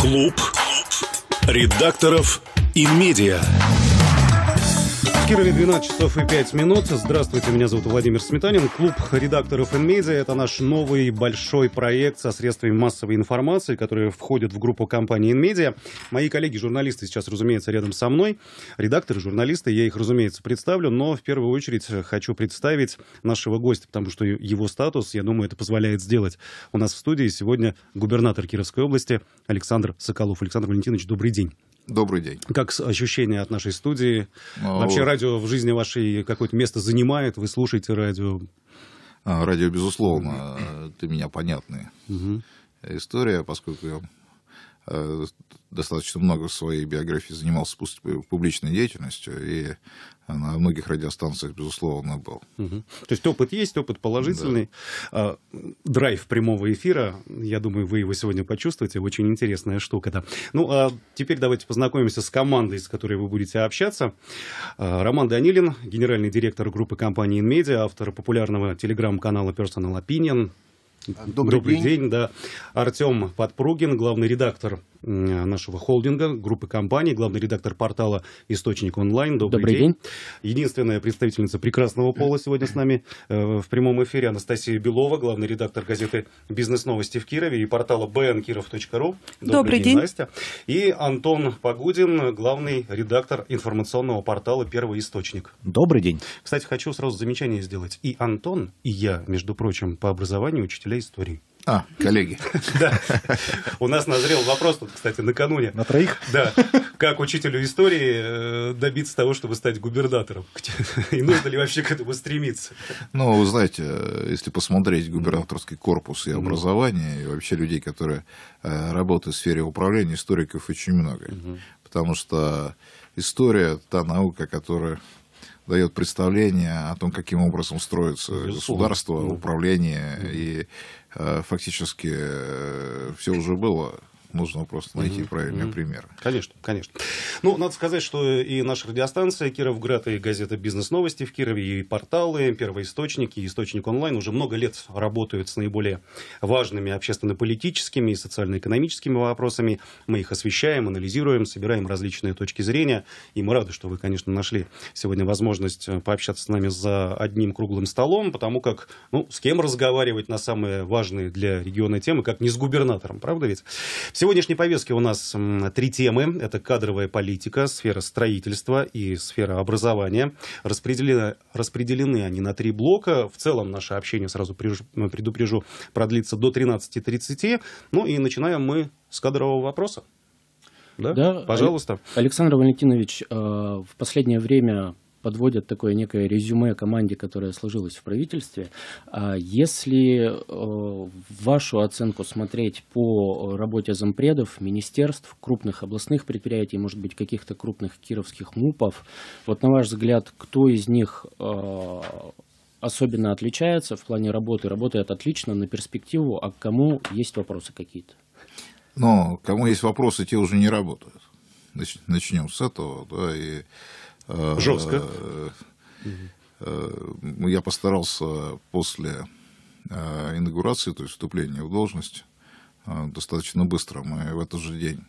Клуб редакторов и медиа. В Кирове 12 часов и 5 минут. Здравствуйте, меня зовут Владимир Сметанин. Клуб редакторов «Энмейза» — это наш новый большой проект со средствами массовой информации, которые входят в группу компании «Энмедиа». Мои коллеги-журналисты сейчас, разумеется, рядом со мной. Редакторы, журналисты, я их, разумеется, представлю, но в первую очередь хочу представить нашего гостя, потому что его статус, я думаю, это позволяет сделать. У нас в студии сегодня губернатор Кировской области Александр Соколов. Александр Валентинович, добрый день. Добрый день. Как ощущение от нашей студии? О... А, Вообще радио в жизни вашей какое-то место занимает? Вы слушаете радио? А, радио, безусловно, ты меня понятный угу. история, поскольку я э, достаточно много в своей биографии занимался публичной деятельностью, и а на многих радиостанциях, безусловно, был. Угу. То есть опыт есть, опыт положительный. Да. А, драйв прямого эфира, я думаю, вы его сегодня почувствуете. Очень интересная штука. то Ну, а теперь давайте познакомимся с командой, с которой вы будете общаться. А, Роман Данилин, генеральный директор группы компании InMedia, автор популярного телеграм-канала Personal Opinion. Добрый, Добрый день. день да. Артем Подпругин, главный редактор нашего холдинга, группы компаний, главный редактор портала «Источник онлайн». Добрый, Добрый день. день. Единственная представительница прекрасного пола сегодня с нами э, в прямом эфире Анастасия Белова, главный редактор газеты «Бизнес-новости» в Кирове и портала bnkirov.ru. Добрый, Добрый день, день, Настя. И Антон Погудин, главный редактор информационного портала «Первый источник». Добрый день. Кстати, хочу сразу замечание сделать. И Антон, и я, между прочим, по образованию учителя истории. А, коллеги. Да. У нас назрел вопрос тут, кстати, накануне. На троих? Да. Как учителю истории э, добиться того, чтобы стать губернатором? И нужно ли вообще к этому стремиться? Ну, вы знаете, э, если посмотреть губернаторский корпус и образование, и вообще людей, которые э, работают в сфере управления, историков очень много. Потому что история – та наука, которая дает представление о том, каким образом строится государство, ну. управление, и э, фактически э, все уже было нужно просто найти mm-hmm. правильные mm-hmm. примеры. Конечно, конечно. Ну, надо сказать, что и наша радиостанция Кировград, и газета «Бизнес-новости» в Кирове, и порталы, первоисточники, и источник онлайн уже много лет работают с наиболее важными общественно-политическими и социально-экономическими вопросами. Мы их освещаем, анализируем, собираем различные точки зрения. И мы рады, что вы, конечно, нашли сегодня возможность э, пообщаться с нами за одним круглым столом, потому как, ну, с кем разговаривать на самые важные для региона темы, как не с губернатором, правда ведь? В сегодняшней повестке у нас три темы. Это кадровая политика, сфера строительства и сфера образования. Распределены, распределены они на три блока. В целом наше общение, сразу предупрежу, продлится до 13.30. Ну и начинаем мы с кадрового вопроса. Да? да, пожалуйста. Александр Валентинович, э, в последнее время подводят такое некое резюме команде, которая сложилась в правительстве. А если э, вашу оценку смотреть по работе зампредов, министерств, крупных областных предприятий, может быть, каких-то крупных кировских МУПов, вот на ваш взгляд, кто из них э, особенно отличается в плане работы, работает отлично на перспективу, а к кому есть вопросы какие-то? Ну, кому есть вопросы, те уже не работают. Начнем с этого, да, и Э, Жестко. Э, э, ну, я постарался после инаугурации, то есть вступления в должность, достаточно быстро. Мы в этот же день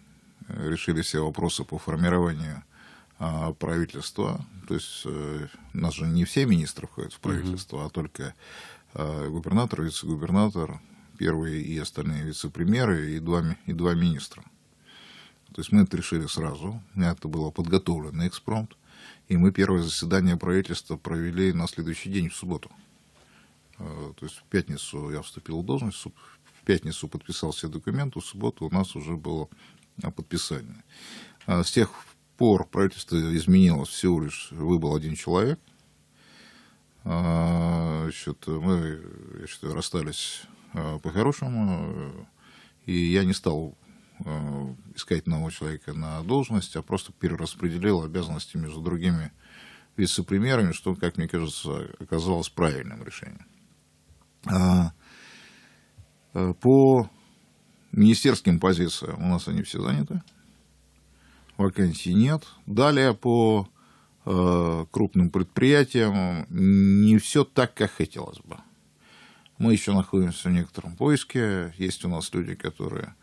решили все вопросы по формированию правительства. То есть у нас же не все министры входят в правительство, а только губернатор, вице-губернатор, первые и остальные вице-премьеры и два, и два министра. То есть мы это решили сразу. Это было подготовлено экспромт. И мы первое заседание правительства провели на следующий день, в субботу. А, то есть в пятницу я вступил в должность, в пятницу подписал все документы, в субботу у нас уже было а, подписание. А, с тех пор правительство изменилось, всего лишь выбыл один человек. Значит, мы, я считаю, расстались по-хорошему, и я не стал Э, искать нового человека на должность, а просто перераспределил обязанности между другими вице-премьерами, что, как мне кажется, оказалось правильным решением. А, э, по министерским позициям у нас они все заняты, вакансий нет. Далее по э, крупным предприятиям не все так, как хотелось бы. Мы еще находимся в некотором поиске. Есть у нас люди, которые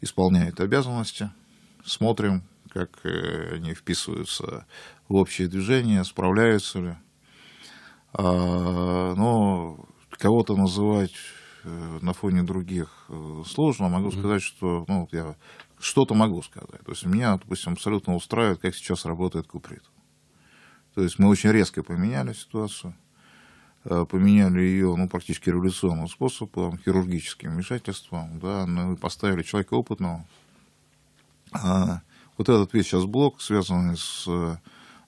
исполняют обязанности, смотрим, как э, они вписываются в общее движение, справляются ли. А, но кого-то называть э, на фоне других э, сложно. Могу сказать, что ну, я что-то могу сказать. То есть меня, допустим, абсолютно устраивает, как сейчас работает Куприт. То есть мы очень резко поменяли ситуацию. Э, поменяли ее ну, практически революционным способом, хирургическим вмешательством, да, ну, поставили человека опытного. А вот этот весь сейчас блок, связанный с э,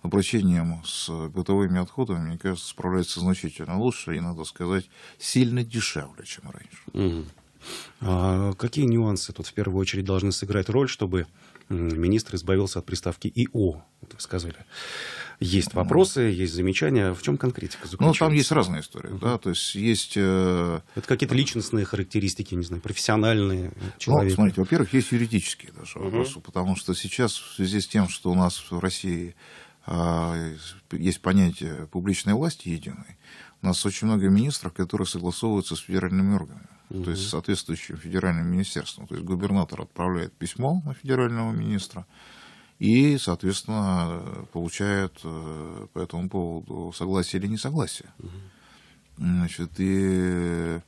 обращением с бытовыми отходами, мне кажется, справляется значительно лучше и, надо сказать, сильно дешевле, чем раньше. Угу. А какие нюансы тут в первую очередь должны сыграть роль, чтобы министр избавился от приставки ИО, так сказали. Есть вопросы, ну. есть замечания. В чем конкретика заключается? Ну, там есть разные истории, да, то есть есть... Э, Это какие-то личностные характеристики, не знаю, профессиональные человека. Э, ну, смотрите, во-первых, есть юридические даже uh-huh. вопросы, потому что сейчас в связи с тем, что у нас в России а, есть понятие публичной власти единой, у нас очень много министров, которые согласовываются с федеральными органами то есть соответствующим федеральным министерством. То есть губернатор отправляет письмо на федерального министра и, соответственно, получает э, по этому поводу согласие или несогласие. Угу. Значит, и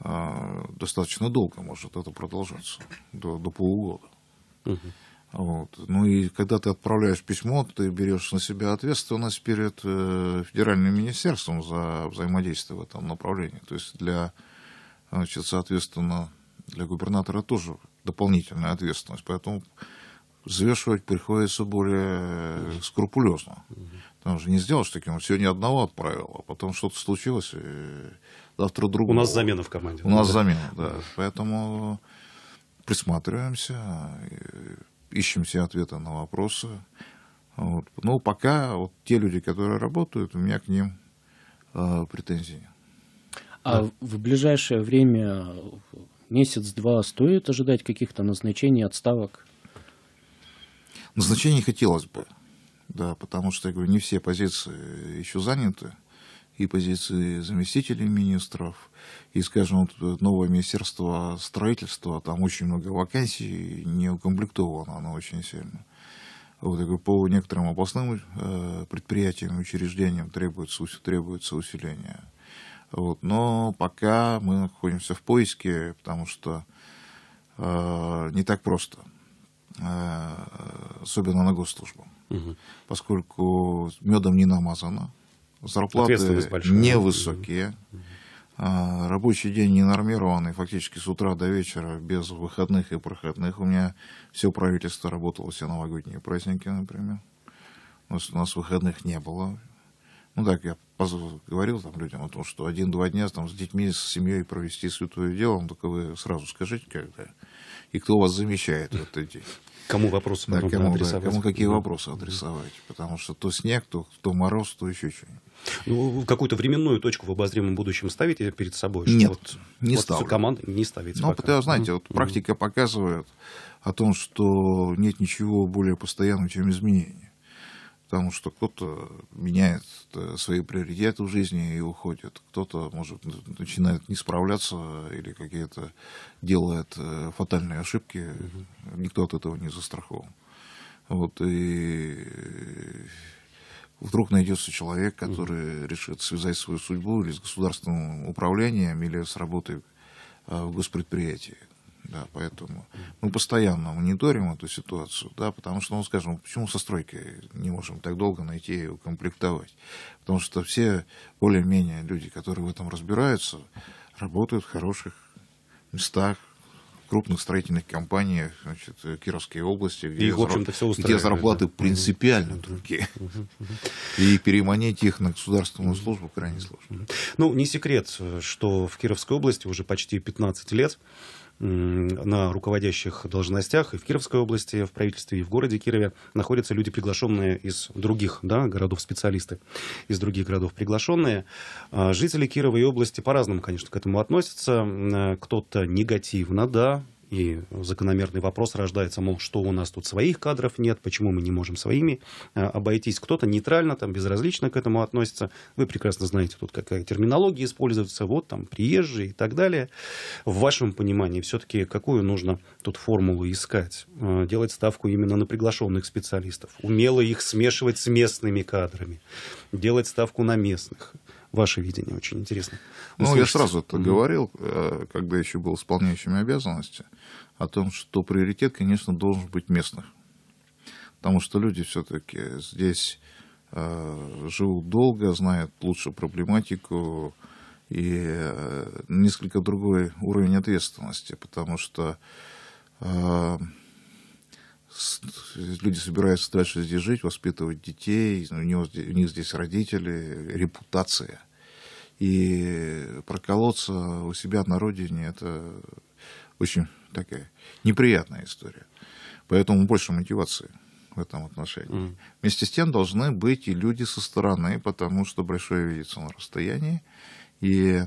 э, достаточно долго может это продолжаться, до, до полугода. Вот. Ну и когда ты отправляешь письмо, ты берешь на себя ответственность перед э, федеральным министерством за взаимодействие в этом направлении. То есть для Значит, соответственно, для губернатора тоже дополнительная ответственность. Поэтому взвешивать приходится более скрупулезно. Там же не сделаешь таким. он сегодня одного отправил, а потом что-то случилось, и завтра другого. У нас замена в команде. У нас замена, да. Поэтому присматриваемся, ищем все ответы на вопросы. Вот. Но ну, пока вот те люди, которые работают, у меня к ним э, претензий нет. А в ближайшее время, месяц-два, стоит ожидать каких-то назначений, отставок? Назначений хотелось бы, да, потому что, я говорю, не все позиции еще заняты, и позиции заместителей министров, и, скажем, вот новое министерство строительства, там очень много вакансий, не укомплектовано оно очень сильно. Вот, я говорю, по некоторым областным э, предприятиям и учреждениям требуется, требуется усиление. Вот. Но пока мы находимся в поиске, потому что э, не так просто, э, особенно на госслужбу, угу. поскольку медом не намазано, зарплаты невысокие, угу. э, рабочий день не нормированный, фактически с утра до вечера без выходных и проходных. У меня все правительство работало все новогодние праздники, например. У нас, у нас выходных не было ну так, я говорил там людям о том, что один-два дня там, с детьми, с семьей провести святое дело, ну, только вы сразу скажите, когда и кто вас замещает в этот день. Кому вопросы да, кому, адресовать. Да, кому какие вопросы адресовать. Потому что то снег, то, то мороз, то еще что-нибудь. Ну, какую-то временную точку в обозримом будущем ставите перед собой? Нет, вот, не вот ставлю. Команд не ставите Ну, пока. знаете, вот практика показывает о том, что нет ничего более постоянного, чем изменения потому что кто-то меняет э, свои приоритеты в жизни и уходит, кто-то, может, начинает не справляться или какие-то делает э, фатальные ошибки, угу. никто от этого не застрахован. Вот, и э, вдруг найдется человек, который угу. решит связать свою судьбу или с государственным управлением, или с работой в госпредприятии. Да, поэтому мы постоянно мониторим эту ситуацию, да, потому что, ну, скажем, почему со стройкой не можем так долго найти и укомплектовать? Потому что все более-менее люди, которые в этом разбираются, работают в хороших местах, крупных строительных компаниях значит, Кировской области, где, и, в общем все где зарплаты да? принципиально угу. другие. Угу. И переманить их на государственную службу крайне сложно. Ну, не секрет, что в Кировской области уже почти 15 лет на руководящих должностях и в Кировской области, в правительстве и в городе Кирове находятся люди, приглашенные из других да, городов, специалисты из других городов приглашенные. А, жители Кировой области по-разному, конечно, к этому относятся. Э, кто-то негативно, да, и закономерный вопрос рождается, мол, что у нас тут своих кадров нет, почему мы не можем своими э, обойтись. Кто-то нейтрально, там, безразлично к этому относится. Вы прекрасно знаете тут, какая терминология используется, вот там приезжие и так далее. В вашем понимании все-таки какую нужно тут формулу искать? Э, делать ставку именно на приглашенных специалистов, умело их смешивать с местными кадрами, делать ставку на местных ваше видение очень интересно. Услышите. Ну, я сразу это угу. говорил, э, когда еще был исполняющими обязанности, о том, что приоритет, конечно, должен быть местных. Потому что люди все-таки здесь э, живут долго, знают лучше проблематику и э, несколько другой уровень ответственности, потому что э, люди собираются дальше здесь жить, воспитывать детей, ну, у, него, у них здесь родители, репутация. И проколоться у себя на родине – это очень такая неприятная история. Поэтому больше мотивации в этом отношении. Mm. Вместе с тем должны быть и люди со стороны, потому что большое видится на расстоянии. И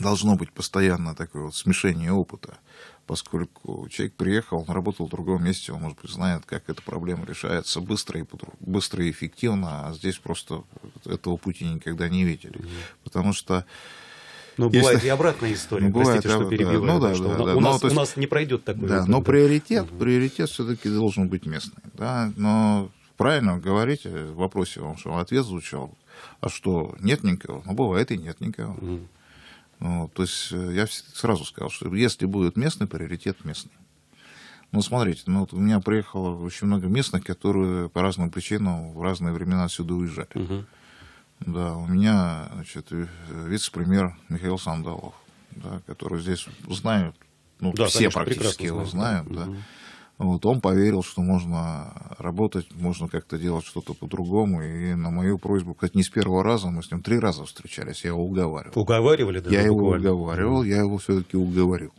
должно быть постоянно такое вот смешение опыта, поскольку человек приехал, он работал в другом месте, он, может быть, знает, как эта проблема решается быстро и, быстро и эффективно, а здесь просто этого пути никогда не видели. Потому что но ну, Если... бывает и обратная история. Ну, бывает, Простите, что перебиваю. Ну да, ну, да, что да, у, да. Ну, нас, но, у нас не пройдет такой. Да, но приоритет, угу. приоритет все-таки должен быть местный. Да, но правильно говорите э, в вопросе вам, что ответ звучал. А что нет никого? Ну, бывает и нет никого. Угу то есть э, я сразу сказал, что если будет местный, приоритет местный. Ну, смотрите, ну, вот у меня приехало очень много местных, которые по разным причинам в разные времена отсюда уезжали. Угу. Да, у меня значит, э, вице-премьер Михаил Сандалов, да, который здесь знают, ну, да, все конечно, практически его знают, знают да. Вот он поверил, что можно работать, можно как-то делать что-то по-другому. И на мою просьбу, как не с первого раза, мы с ним три раза встречались, я его уговаривал. Уговаривали, да? Я его буквально. уговаривал, я его все-таки уговорил.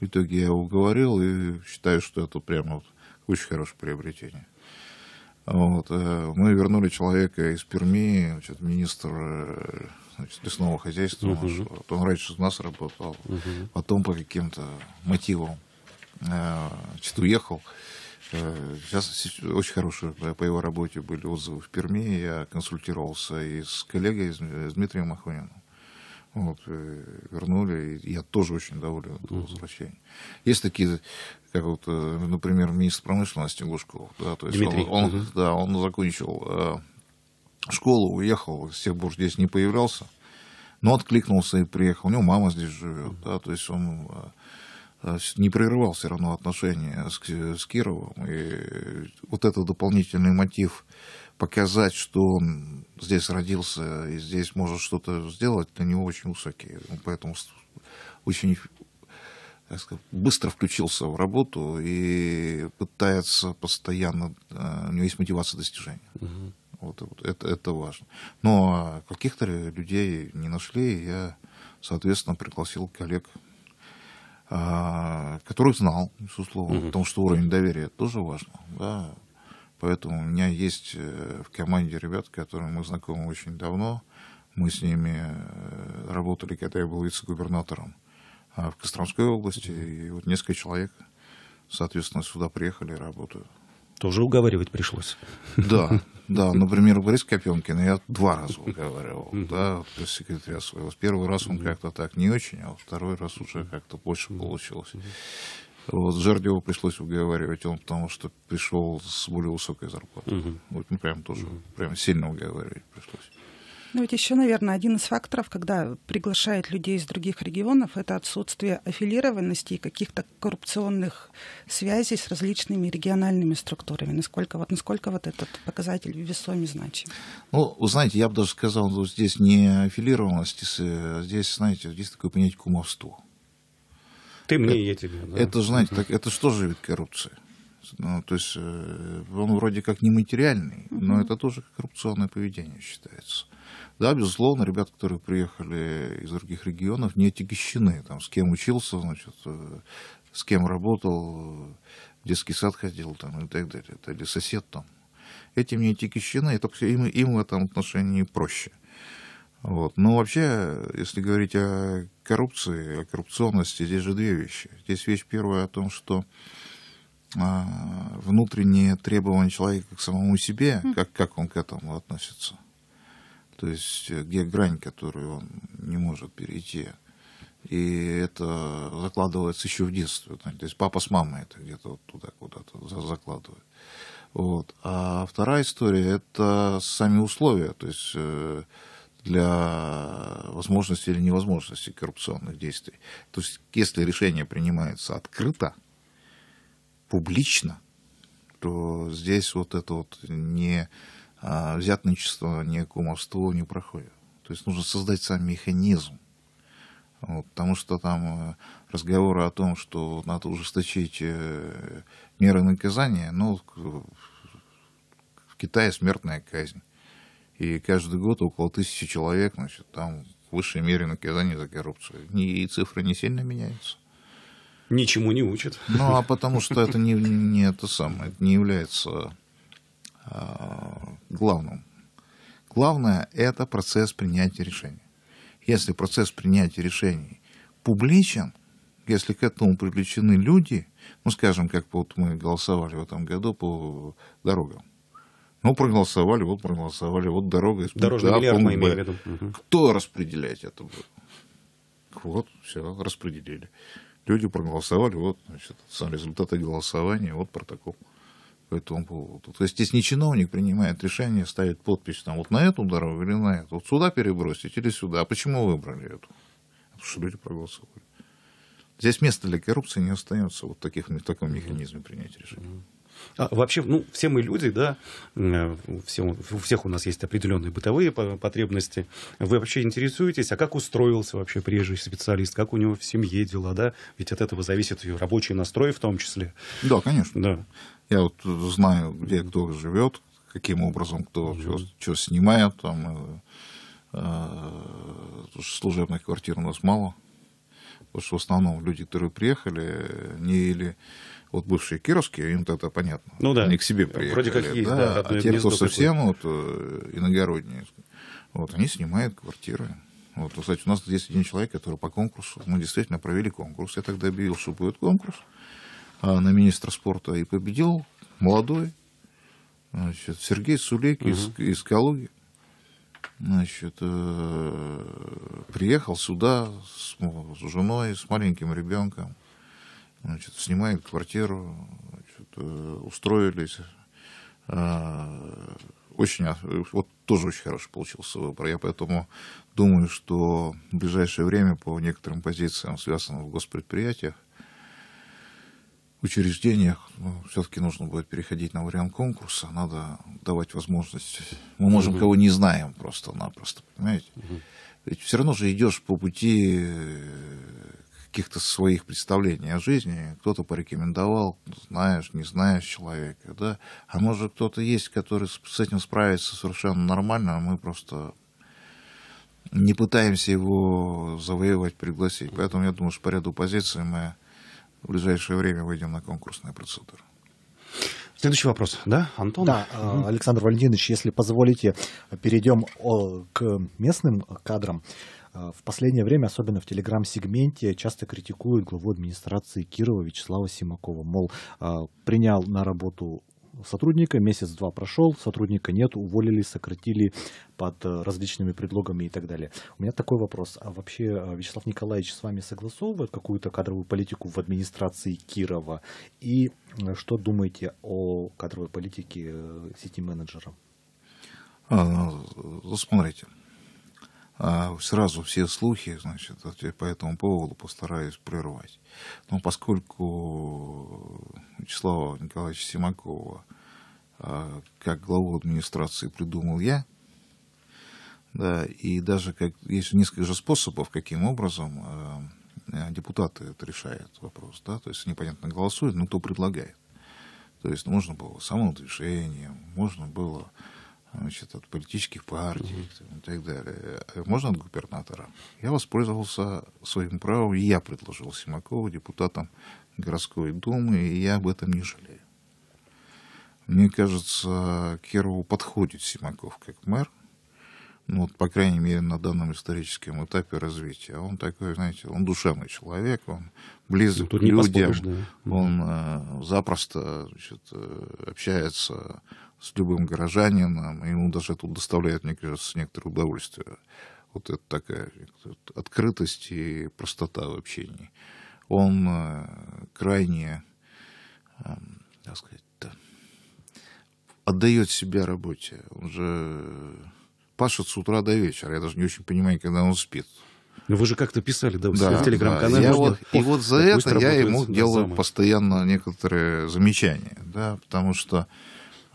В итоге я его уговорил и считаю, что это прямо вот очень хорошее приобретение. Вот. Э, мы вернули человека из Перми, значит, министр э, значит, лесного хозяйства. Угу. Он раньше у нас работал, угу. потом по каким-то мотивам значит, э, уехал. Э, сейчас очень хорошие по его работе были отзывы в Перми. Я консультировался и с коллегой, с э, Дмитрием Махониным. Вот, вернули, и я тоже очень доволен от возвращения. Есть такие, как вот, например, министр промышленности Глушков, да, то есть Дмитрий. он, он, угу. да, он закончил школу, уехал, с тех пор здесь не появлялся, но откликнулся и приехал. У него мама здесь живет, да, то есть он Э, не прерывал все равно отношения с, с Кировым. И вот этот дополнительный мотив показать, что он здесь родился и здесь может что-то сделать, для него очень высокий. поэтому очень сказать, быстро включился в работу и пытается постоянно... Э, у него есть мотивация достижения. Угу. Вот, вот это, это важно. Но каких-то людей не нашли, и я, соответственно, пригласил коллег а, которых знал, безусловно, угу. потому что уровень доверия тоже важно. Да. Поэтому у меня есть э, в команде ребят, с которыми мы знакомы очень давно. Мы с ними э, работали, когда я был вице-губернатором а, в Костромской области. И вот несколько человек, соответственно, сюда приехали и работают. Тоже уговаривать пришлось. Да, да, например, Борис Копемкин, я два раза уговаривал, да, пресс-секретаря своего. Первый раз он как-то так не очень, а второй раз уже как-то больше получилось. Вот Жердева пришлось уговаривать, он потому что пришел с более высокой зарплаты. Угу. Вот, ну, прям тоже, угу. прям сильно уговаривать пришлось. Ну ведь еще, наверное, один из факторов, когда приглашает людей из других регионов, это отсутствие аффилированности и каких-то коррупционных связей с различными региональными структурами. Насколько вот, насколько вот этот показатель весомый значим? Ну, вы знаете, я бы даже сказал, что ну, здесь не аффилированность, здесь, знаете, здесь такое понятие кумовство. Ты мне, это, я тебе. Да. Это, знаете, так, это что же вид коррупции? Ну, то есть э, он вроде как нематериальный, но это тоже коррупционное поведение считается. Да, безусловно, ребята, которые приехали из других регионов, не отягощены. Там, с кем учился, значит, э, с кем работал, в детский сад ходил там, и так далее. Или сосед там. Этим не отягощены, это, им, им в этом отношении проще. Вот. Но вообще, если говорить о коррупции, о коррупционности, здесь же две вещи. Здесь вещь первая о том, что а, внутренние требования человека к самому себе, как, как он к этому относится. То есть э, где грань, которую он не может перейти. И это закладывается еще в детстве. То есть папа с мамой это где-то вот туда куда-то закладывает. Вот. А вторая история – это сами условия, то есть э, для возможности или невозможности коррупционных действий. То есть если решение принимается открыто – публично, то здесь вот это вот не а, взятничество, не кумовство не проходит. То есть нужно создать сам механизм. Вот, потому что там э, разговоры о том, что надо ужесточить э, меры наказания, ну, в Китае смертная казнь. И каждый год около тысячи человек, значит, там в высшей мере наказание за коррупцию. И цифры не сильно меняются ничему не учат. Ну, а потому что это не, не это самое, это не является а, главным. Главное – это процесс принятия решений. Если процесс принятия решений публичен, если к этому привлечены люди, ну, скажем, как вот мы голосовали в этом году по дорогам, ну, проголосовали, вот проголосовали, вот дорога из Дорожный пункта А, мы имели в виду. Кто распределяет это будет? Вот, все, распределили. Люди проголосовали, вот значит, сам результаты голосования, вот протокол по этому поводу. То есть, если не чиновник принимает решение, ставит подпись там вот на эту дорогу или на эту, вот сюда перебросить или сюда. А почему выбрали эту? Потому что люди проголосовали. Здесь места для коррупции не остается вот таких, в таком механизме принятия решения. А вообще, ну, все мы люди, да, э, все, у всех у нас есть определенные бытовые потребности. Вы вообще интересуетесь, а как устроился вообще приезжий специалист, как у него в семье дела, да? Ведь от этого зависит и рабочий настрой в том числе. Да, конечно. Да. Я вот знаю, где кто живет, каким образом кто mm-hmm. что, снимает, там, э, э служебных квартир у нас мало. Потому что в основном люди, которые приехали, э, не или вот бывшие кировские, им-то это понятно. Ну да. Они к себе приехали. Вроде как есть, да. да а те, кто совсем вот, э, иногородние, вот, они снимают квартиры. Вот, кстати, у нас есть один человек, который по конкурсу, мы действительно провели конкурс. Я тогда объявил, что будет конкурс а, на министра спорта и победил молодой значит, Сергей Сулейк угу. из, из Калуги. Значит, э, приехал сюда с, с женой, с маленьким ребенком значит, снимают квартиру, значит, э, устроились. Э, очень, вот тоже очень хороший получился выбор. Я поэтому думаю, что в ближайшее время по некоторым позициям, связанным в госпредприятиях, учреждениях ну, все-таки нужно будет переходить на вариант конкурса, надо давать возможность. Мы можем кого не знаем просто-напросто, понимаете? Ведь все равно же идешь по пути э, каких-то своих представлений о жизни. Кто-то порекомендовал, знаешь, не знаешь человека, да. А может, кто-то есть, который с этим справится совершенно нормально, а мы просто не пытаемся его завоевать, пригласить. Поэтому я думаю, что по ряду позиций мы в ближайшее время выйдем на конкурсную процедуру. Следующий вопрос, да, Антон? Да, а, Александр Валентинович, если позволите, перейдем к местным кадрам. А, в последнее время, особенно в телеграм-сегменте, часто критикуют главу администрации Кирова Вячеслава Симакова. Мол, а, принял на работу сотрудника, месяц-два прошел, сотрудника нет, уволили, сократили под э, различными предлогами и так далее. У меня такой вопрос. А вообще э, Вячеслав Николаевич с вами согласовывает какую-то кадровую политику в администрации Кирова? И э, что думаете о кадровой политике сети-менеджера? А, ну, смотрите, а сразу все слухи значит, по этому поводу постараюсь прервать. Но поскольку Вячеслава Николаевича Симакова а, как главу администрации придумал я, да, и даже как, есть несколько же способов, каким образом э, депутаты это решают вопрос, да, то есть непонятно голосуют, но кто предлагает. То есть можно было самым можно было значит, от политических партий угу. и так далее. Э, можно от губернатора? Я воспользовался своим правом, и я предложил Симакову депутатам городской думы, и я об этом не жалею. Мне кажется, Кирову подходит Симаков как мэр, ну, вот, по крайней мере, на данном историческом этапе развития. Он такой, знаете, он душевный человек, он близок ну, к людям, да. он э, запросто значит, э, общается с любым горожанином, ему даже это доставляет, мне кажется, некоторое удовольствие. Вот это такая открытость и простота в общении. Он э, крайне, так эм, сказать, отдает себя работе. Он же э, пашет с утра до вечера. Я даже не очень понимаю, когда он спит. Но ну, вы же как-то писали, да, да в телеграм-канале. Да. Вот, и вот за это я ему делаю самый. постоянно некоторые замечания, да, потому что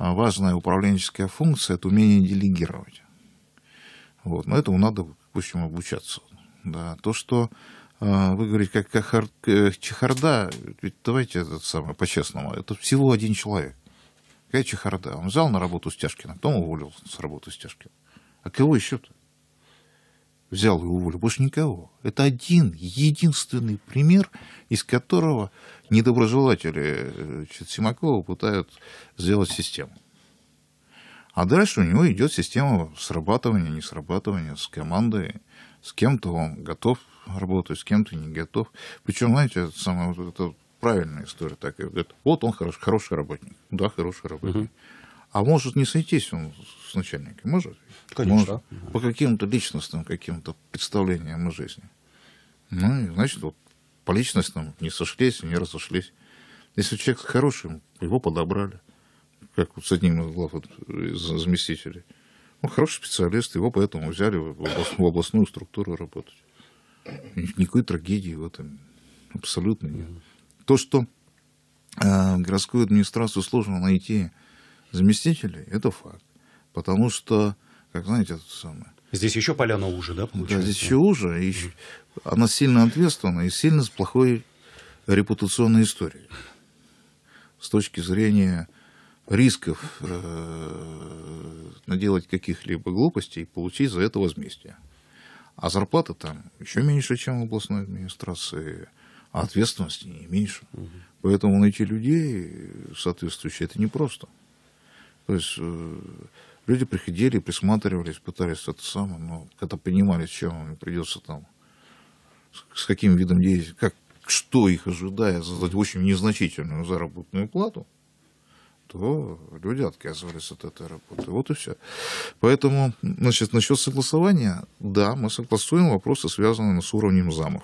а важная управленческая функция – это умение делегировать. Вот. Но этому надо, допустим, обучаться. Да. То, что а, вы говорите, как, чехарда, ведь давайте этот самый по-честному, это всего один человек. Какая чехарда? Он взял на работу Стяжкина, потом уволил с работы Стяжкина. А кого еще-то? взял и уволил. Больше никого. Это один, единственный пример, из которого недоброжелатели значит, э, Симакова пытают сделать систему. А дальше у него идет система срабатывания, не срабатывания с командой. С кем-то он готов работать, с кем-то не готов. Причем, знаете, это, самая это правильная история такая. Вот он хорош, хороший работник. Да, хороший работник. Uh-huh а может не сойтись он с начальником, может? Конечно. Может, по каким-то личностным каким-то представлениям о жизни. Ну, и, значит, вот по личностным не сошлись, не разошлись. Если человек хороший, его подобрали, как вот с одним из глав заместителей. Он ну, хороший специалист, его поэтому взяли в областную, структуру работать. Никакой трагедии в этом абсолютно нет. То, что э, городскую администрацию сложно найти заместителей, это факт. Потому что, как знаете, это самое. Здесь еще поляна уже, да, получается? Да, здесь еще уже. И Она сильно ответственна и сильно с плохой репутационной историей. С точки зрения рисков э, наделать каких-либо глупостей и получить за это возмездие. А зарплата там еще меньше, чем в областной администрации, а ответственности не меньше. Поэтому найти людей э, соответствующие это непросто. просто. То есть э, люди приходили, присматривались, пытались это самое, но когда понимали, чем им придется там, с каким видом деятельности, как, что их ожидает за очень незначительную заработную плату, то люди отказывались от этой работы. Вот и все. Поэтому, значит, насчет согласования, да, мы согласуем вопросы, связанные с уровнем замов.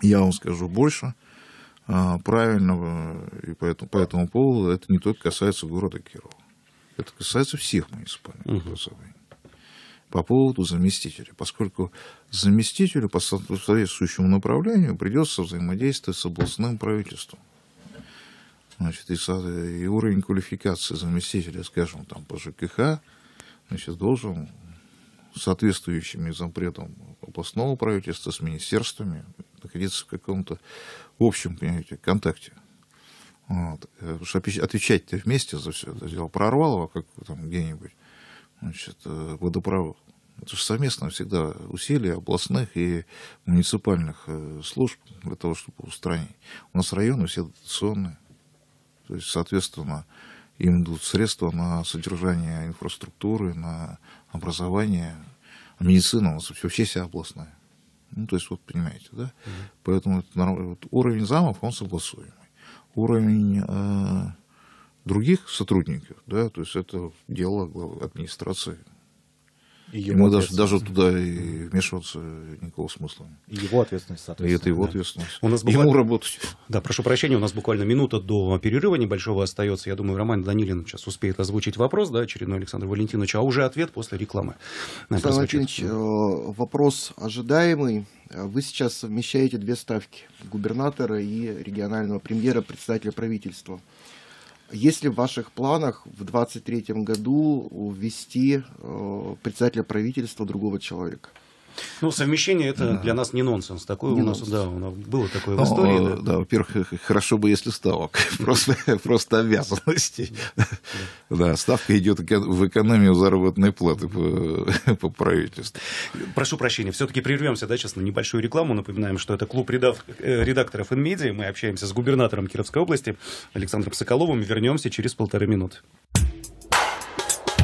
Я вам скажу больше. А, правильного и поэтому, по этому поводу это не только касается города Кирова. Это касается всех муниципальных угу. образований. По поводу заместителя. Поскольку заместителю по соответствующему направлению придется взаимодействовать с областным правительством. Значит, и, и уровень квалификации заместителя, скажем, там, по ЖКХ, значит, должен соответствующими запретам областного правительства с министерствами находиться в каком-то в общем, понимаете, контакте. Вот. Э, потому что отвечать-то вместе за все это дело. Прорвало его как там где-нибудь э, водопровод. Это же совместно всегда усилия областных и муниципальных э, служб для того, чтобы устранить. У нас районы все дотационные. То есть, соответственно, им идут средства на содержание инфраструктуры, на образование. А медицина у нас вообще вся областная. Ну, то есть, вот понимаете, да? mm Поэтому это, вот, уровень замов, он согласуемый. Уровень э, других сотрудников, да, то есть это дело главы администрации. Ему даже, даже туда и вмешиваться никакого смысла. И его ответственность, соответственно. И это его да. ответственность. У нас буквально... Ему работать. Да, прошу прощения, у нас буквально минута до перерыва небольшого остается. Я думаю, Роман Данилин сейчас успеет озвучить вопрос, да, очередной Александр Валентинович, а уже ответ после рекламы. Александр Валентинович, э, вопрос ожидаемый. Вы сейчас совмещаете две ставки губернатора и регионального премьера, председателя правительства. Есть ли в ваших планах в 2023 году ввести э, председателя правительства другого человека? Ну, совмещение это да. для нас не нонсенс. Такое не у нас, нонсенс. да, у нас было такое Но, в истории. Да. да, во-первых, хорошо бы, если ставок. Просто, просто обязанности. Да. ставка идет в экономию заработной платы по, правительству. Прошу прощения, все-таки прервемся, да, честно, небольшую рекламу. Напоминаем, что это клуб э, редакторов Инмедиа. Мы общаемся с губернатором Кировской области Александром Соколовым. Вернемся через полторы минуты.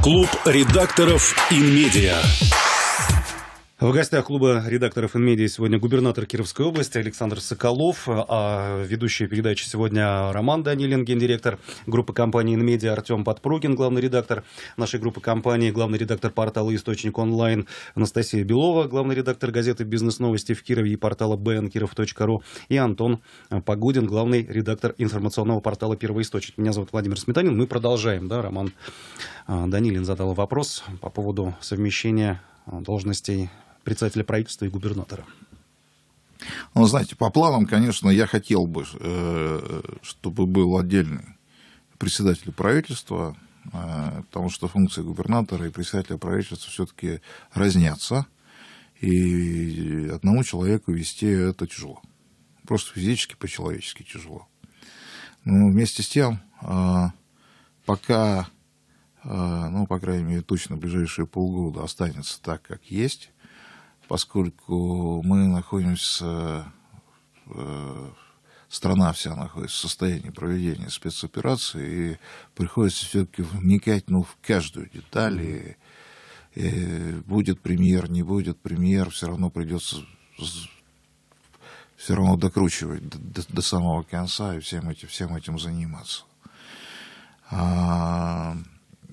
Клуб редакторов Инмедиа. В гостях клуба редакторов «Инмедиа» сегодня губернатор Кировской области Александр Соколов, а ведущая передачи сегодня Роман Данилин, гендиректор группы компании «Инмедиа», Артем Подпругин, главный редактор нашей группы компании, главный редактор портала «Источник онлайн» Анастасия Белова, главный редактор газеты «Бизнес-новости» в Кирове и портала bnkirov.ru и Антон Погодин, главный редактор информационного портала «Первоисточник». Меня зовут Владимир Сметанин. Мы продолжаем, да, Роман а, Данилин задал вопрос по поводу совмещения а, должностей председателя правительства и губернатора. Ну, знаете, по планам, конечно, я хотел бы, э, чтобы был отдельный председатель правительства, э, потому что функции губернатора и председателя правительства все-таки разнятся, и одному человеку вести это тяжело. Просто физически, по-человечески тяжело. Но ну, вместе с тем, э, пока, ну, по крайней мере, точно ближайшие полгода останется так, как есть, поскольку мы находимся, э, страна вся находится в состоянии проведения спецоперации, и приходится все-таки вникать ну, в каждую деталь, и, и будет премьер, не будет премьер, все равно придется все равно докручивать до, до, до самого конца и всем, эти, всем этим заниматься. А,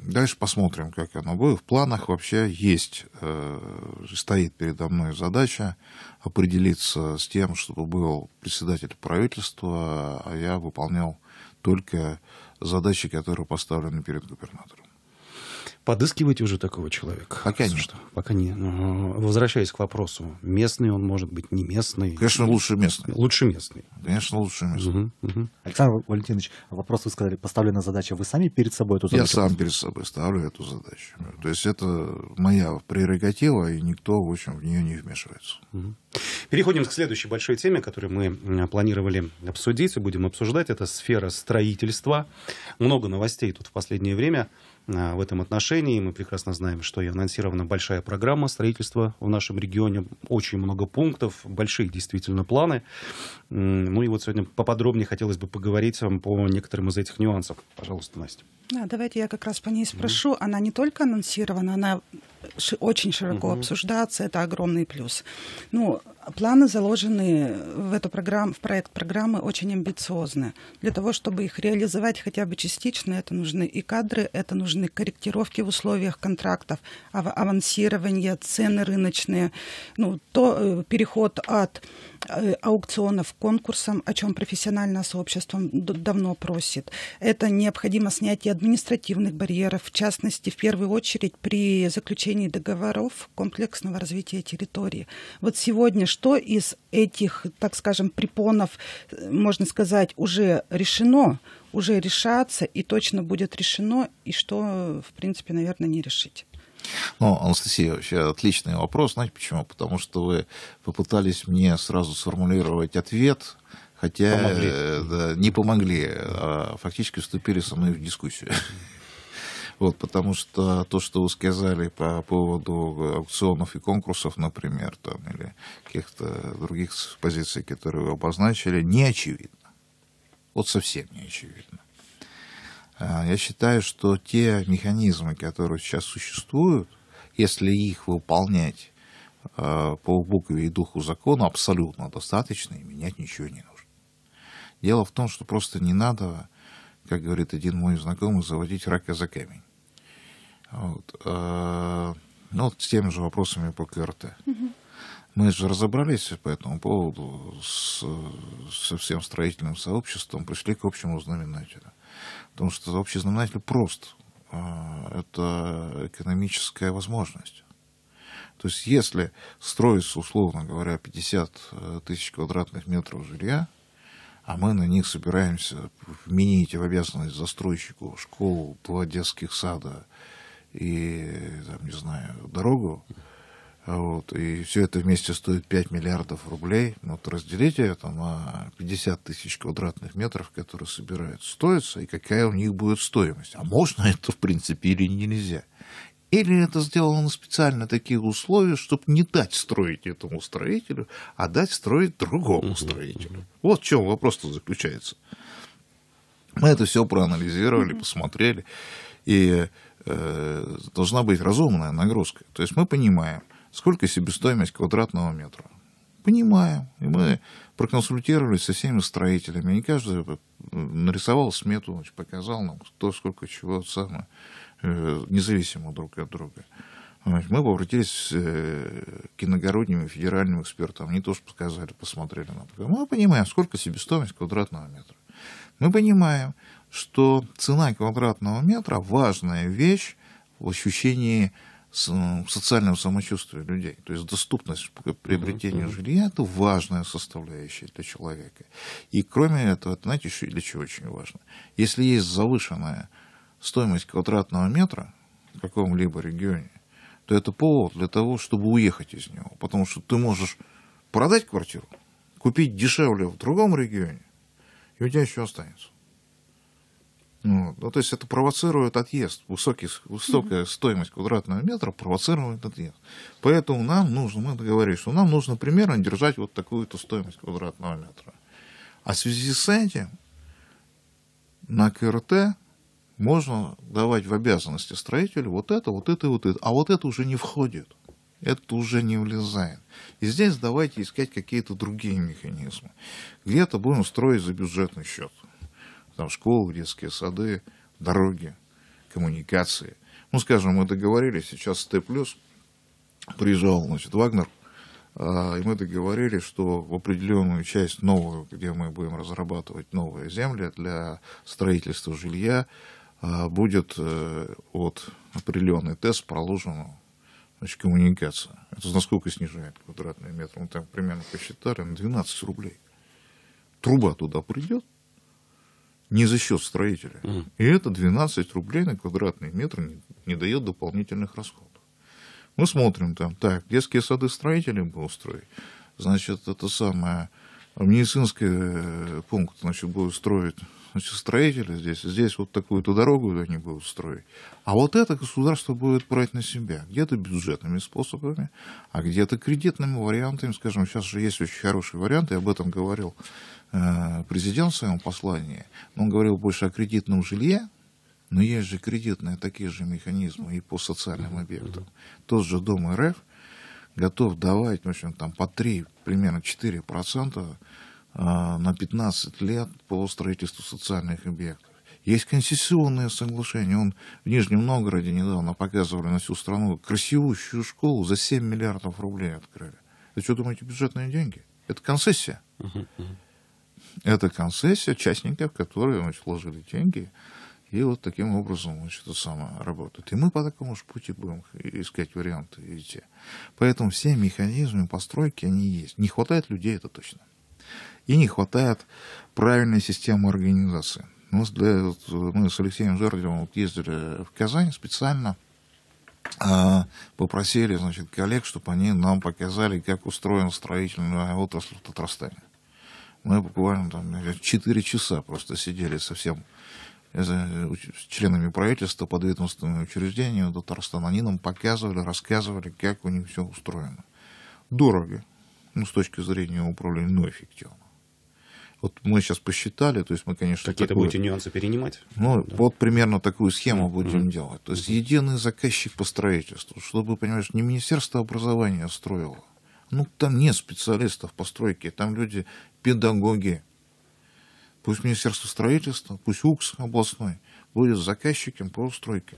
Дальше посмотрим, как оно будет. В планах вообще есть, э, стоит передо мной задача определиться с тем, чтобы был председатель правительства, а я выполнял только задачи, которые поставлены перед губернатором подыскивать уже такого человека. Пока нет. Что, пока не. Ну, возвращаясь к вопросу, местный он может быть, не местный. Конечно, лучше местный. Лучше местный. Конечно, лучше местный. Угу, угу. Александр Валентинович, вопрос вы сказали, поставлена задача, вы сами перед собой эту задачу? Я сам перед собой ставлю эту задачу. То есть это моя прерогатива, и никто, в общем, в нее не вмешивается. Угу. Переходим к следующей большой теме, которую мы планировали обсудить и будем обсуждать. Это сфера строительства. Много новостей тут в последнее время. А, в этом отношении. Мы прекрасно знаем, что и анонсирована большая программа строительства в нашем регионе. Очень много пунктов, большие действительно планы. Ну и вот сегодня поподробнее хотелось бы поговорить вам по некоторым из этих нюансов. Пожалуйста, Настя. Да, давайте я как раз по ней спрошу. Mm-hmm. Она не только анонсирована, она очень широко угу. обсуждаться, это огромный плюс. Ну, планы заложенные в эту программу, в проект программы очень амбициозны. Для того, чтобы их реализовать хотя бы частично, это нужны и кадры, это нужны корректировки в условиях контрактов, авансирование, цены рыночные, ну, то, э, переход от Э, аукционов, конкурсам, о чем профессиональное сообщество давно просит. Это необходимо снятие административных барьеров, в частности, в первую очередь при заключении договоров комплексного развития территории. Вот сегодня что из этих, так скажем, препонов, э, можно сказать, уже решено, уже решаться и точно будет решено, и что, в принципе, наверное, не решить. Ну, Анастасия, вообще отличный вопрос. Знаете почему? Потому что вы попытались мне сразу сформулировать ответ, хотя э, помогли. Да, не помогли, а фактически вступили со мной в дискуссию. Вот, потому что то, что вы сказали по поводу аукционов и конкурсов, например, там, или каких-то других позиций, которые вы обозначили, не очевидно. Вот совсем не очевидно. А, я считаю, что те механизмы, которые сейчас существуют, если их выполнять а, по букве и духу закона, абсолютно достаточно, и менять ничего не нужно. Дело в том, что просто не надо, как говорит один мой знакомый, заводить рака за камень. Вот. А, ну, вот с теми же вопросами по КРТ. Мы же разобрались по этому поводу с, со всем строительным сообществом, пришли к общему знаменателю. Потому что общий знаменатель прост. А, это экономическая возможность. То есть если строится, условно говоря, 50 э, тысяч квадратных метров жилья, а мы на них собираемся вменить в обязанность застройщику школу, два детских сада и, там, не знаю, дорогу, вот, и все это вместе стоит 5 миллиардов рублей. Ну, вот разделите это на 50 тысяч квадратных метров, которые собирают стоиться, и какая у них будет стоимость. А можно это, в принципе, или нельзя. Или это сделано специально такие условия, чтобы не дать строить этому строителю, а дать строить другому строителю. Вот в чем вопрос-то заключается. Мы это все проанализировали, посмотрели, и э, должна быть разумная нагрузка. То есть мы понимаем, сколько себестоимость квадратного метра. Понимаем. И мы проконсультировались со всеми строителями. И каждый нарисовал смету, показал нам, кто сколько чего самое, э, независимо друг от друга. Мы обратились э, к иногородним и федеральным экспертам. Они тоже показали, посмотрели нам. Мы понимаем, сколько себестоимость квадратного метра. Мы понимаем, что цена квадратного метра – важная вещь в ощущении социального самочувствия людей. То есть доступность к приобретению mm-hmm. жилья – это важная составляющая для человека. И кроме этого, это, знаете, еще для чего очень важно? Если есть завышенная стоимость квадратного метра в каком-либо регионе, то это повод для того, чтобы уехать из него. Потому что ты можешь продать квартиру, купить дешевле в другом регионе, и у тебя еще останется. Ну, ну, то есть это провоцирует отъезд. Высокий, высокая mm-hmm. стоимость квадратного метра провоцирует отъезд. Поэтому нам нужно, мы договорились, что нам нужно примерно держать вот такую-то стоимость квадратного метра. А в связи с этим на КРТ можно давать в обязанности строителю вот это, вот это и вот это. А вот это уже не входит. Это уже не влезает. И здесь давайте искать какие-то другие механизмы. Где-то будем строить за бюджетный счет. Там школы, детские сады, дороги, коммуникации. Ну, скажем, мы договорились, сейчас Т+, приезжал, значит, Вагнер, а, и мы договорились, что в определенную часть новую, где мы будем разрабатывать новые земли для строительства жилья, а, будет э, от определенный тест проложена значит, коммуникация. Это насколько снижает квадратный метр? Мы там примерно посчитали на 12 рублей. Труба туда придет, не за счет строителя. Mm. И это 12 рублей на квадратный метр не, не дает дополнительных расходов. Мы смотрим там, так, детские сады строители бы строить, значит, это самое, медицинский э, пункт, значит, будут строить должностью строителя здесь, здесь вот такую-то дорогу они будут строить. А вот это государство будет брать на себя. Где-то бюджетными способами, а где-то кредитными вариантами. Скажем, сейчас же есть очень хороший вариант, и об этом говорил э, президент в своем послании. Он говорил больше о кредитном жилье, но есть же кредитные такие же механизмы и по социальным объектам. Тот же Дом РФ готов давать, в общем, там по 3, примерно 4 процента а, на 15 лет по строительству социальных объектов. Есть концессионное соглашение. Он в Нижнем Новгороде недавно показывали на всю страну красивущую школу за 7 миллиардов рублей открыли. Это что, думаете, бюджетные деньги? Это концессия. Uh-huh. Это концессия частников, которые значит, вложили деньги и вот таким образом значит, это самое работает. И мы по такому же пути будем искать варианты идти. Поэтому все механизмы постройки, они есть. Не хватает людей, это точно. И не хватает правильной системы организации. Мы, для, э, мы с Алексеем Жердевым вот ездили в Казань специально, а, попросили значит, коллег, чтобы они нам показали, как устроена строительная отрасль в Татарстане. Мы буквально там 4 часа просто сидели совсем э, с членами правительства, подведомственными учреждениями Татарстана. Они нам показывали, рассказывали, как у них все устроено. Дорого, ну, с точки зрения управления, ну, эффективно. Вот мы сейчас посчитали, то есть мы, конечно... Какие-то такую, будете нюансы перенимать? Ну, да. вот примерно такую схему будем mm-hmm. делать. То есть mm-hmm. единый заказчик по строительству, чтобы, понимаешь, не Министерство образования строило. Ну, там нет специалистов по стройке, там люди педагоги. Пусть Министерство строительства, пусть УКС областной будет заказчиком по стройке.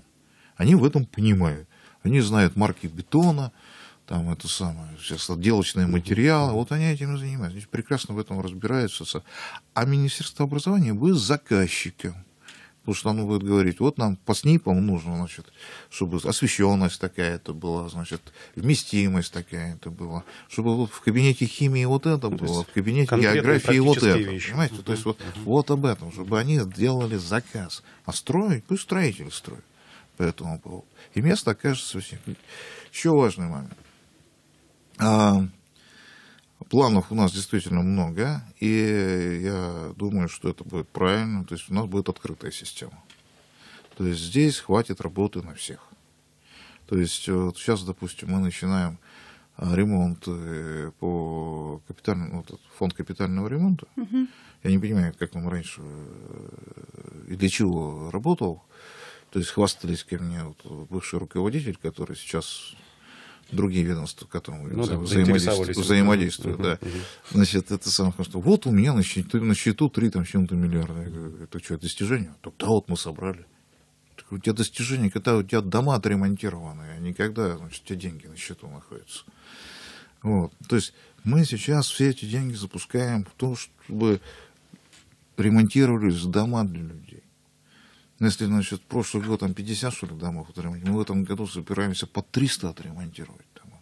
Они в этом понимают. Они знают марки бетона, там это самое, сейчас отделочные материалы, вот они этим и занимаются, они прекрасно в этом разбираются. А Министерство образования будет заказчиком. Потому что оно будет говорить, вот нам по СНИПам нужно, значит, чтобы освещенность такая-то была, значит, вместимость такая-то была, чтобы вот в кабинете химии вот это было, в кабинете географии вот это. Вещи. Понимаете, uh то есть вот, uh вот об этом, чтобы они сделали заказ. А строить, пусть строитель строит по этому поводу. И место окажется у Еще важный момент. А, планов у нас действительно много, и я думаю, что это будет правильно. То есть у нас будет открытая система. То есть здесь хватит работы на всех. То есть э, вот сейчас, допустим, мы начинаем э, ремонт э, по капитальному, вот этот фонд капитального ремонта. Угу. Я не понимаю, как он раньше и для чего работал. То есть хвастались ко мне вот бывший руководитель, который сейчас другие ведомства, которые ну, вза- взаимодействуют. взаимодействуют да. Угу. Значит, это самое, что вот у меня на счету, на счету 3 там, с чем-то миллиарда. Я говорю, это что, достижение? Так, да, вот мы собрали. Так, у тебя достижение, когда у тебя дома отремонтированы, а не когда значит, у тебя деньги на счету находятся. Вот. То есть мы сейчас все эти деньги запускаем в то, чтобы ремонтировались дома для людей но ну, если, значит, прошлый год там 50, что ли, домов отремонтировали, мы в этом году собираемся по 300 отремонтировать домов.